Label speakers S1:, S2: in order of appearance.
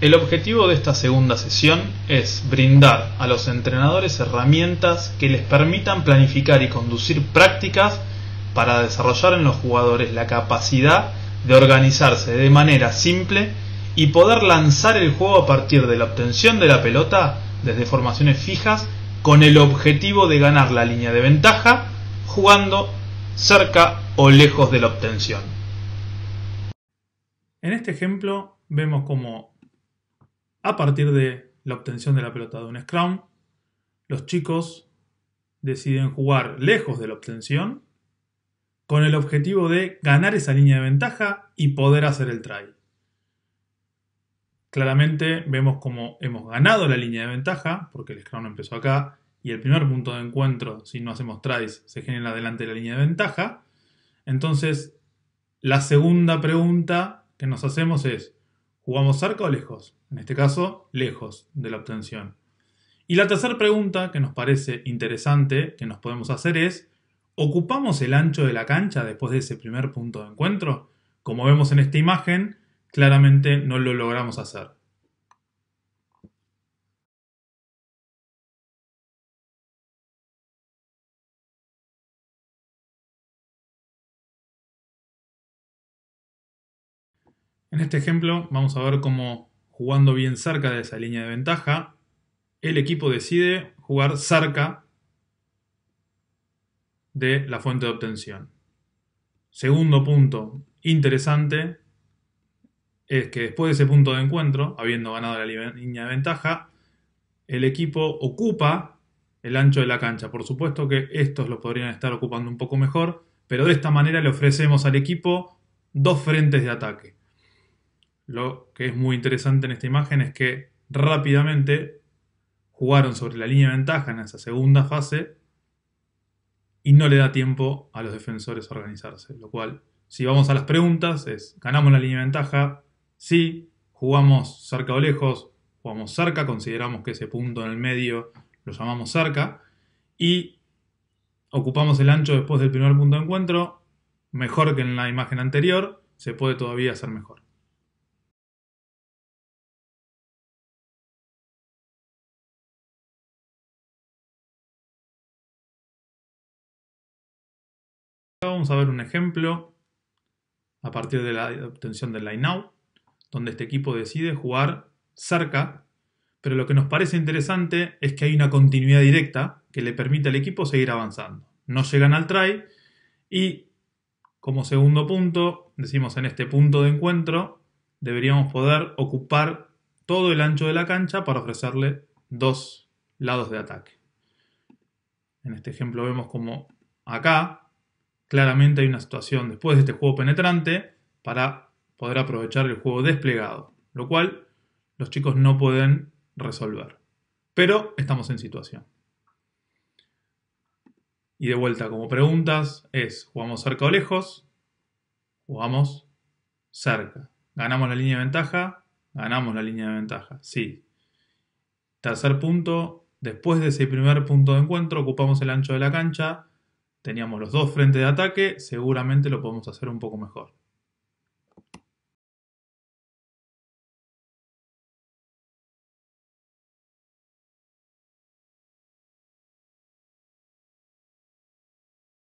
S1: El objetivo de esta segunda sesión es brindar a los
S2: entrenadores herramientas que les permitan planificar y conducir prácticas para desarrollar en los jugadores la capacidad de organizarse de manera simple y poder lanzar el juego a partir de la obtención de la pelota desde formaciones fijas con el objetivo de ganar la línea de ventaja jugando cerca o lejos de la obtención. En este ejemplo vemos como a partir de la obtención de la pelota de un scrum, los chicos deciden jugar lejos de la obtención con el objetivo de ganar esa línea de ventaja y poder hacer el try. Claramente vemos cómo hemos ganado la línea de ventaja, porque el scrum empezó acá y el primer punto de encuentro, si no hacemos tries, se genera delante de la línea de ventaja. Entonces, la segunda pregunta que nos hacemos es, ¿Jugamos cerca o lejos? En este caso, lejos de la obtención. Y la tercera pregunta que nos parece interesante que nos podemos hacer es, ¿ocupamos el ancho de la cancha después de ese primer punto de encuentro? Como vemos en esta imagen, claramente no
S1: lo logramos hacer. En este ejemplo vamos
S2: a ver cómo jugando bien cerca de esa línea de ventaja, el equipo decide jugar cerca de la fuente de obtención. Segundo punto interesante es que después de ese punto de encuentro, habiendo ganado la línea de ventaja, el equipo ocupa el ancho de la cancha. Por supuesto que estos lo podrían estar ocupando un poco mejor, pero de esta manera le ofrecemos al equipo dos frentes de ataque. Lo que es muy interesante en esta imagen es que rápidamente jugaron sobre la línea de ventaja en esa segunda fase y no le da tiempo a los defensores a organizarse. Lo cual, si vamos a las preguntas, es, ¿ganamos la línea de ventaja? Sí, jugamos cerca o lejos, jugamos cerca, consideramos que ese punto en el medio lo llamamos cerca, y ocupamos el ancho después del primer punto de encuentro,
S1: mejor que en la imagen anterior, se puede todavía hacer mejor. Vamos a ver un ejemplo a partir de la obtención del line out, donde este
S2: equipo decide jugar cerca, pero lo que nos parece interesante es que hay una continuidad directa que le permite al equipo seguir avanzando. No llegan al try y como segundo punto, decimos en este punto de encuentro, deberíamos poder ocupar todo el ancho de la cancha para ofrecerle dos lados de ataque. En este ejemplo vemos como acá Claramente hay una situación después de este juego penetrante para poder aprovechar el juego desplegado, lo cual los chicos no pueden resolver. Pero estamos en situación. Y de vuelta, como preguntas, es, ¿jugamos cerca o lejos? Jugamos cerca. ¿Ganamos la línea de ventaja? Ganamos la línea de ventaja, sí. Tercer punto, después de ese primer punto de encuentro, ocupamos el ancho de la cancha, teníamos los dos frentes de ataque,
S1: seguramente lo podemos hacer un poco mejor.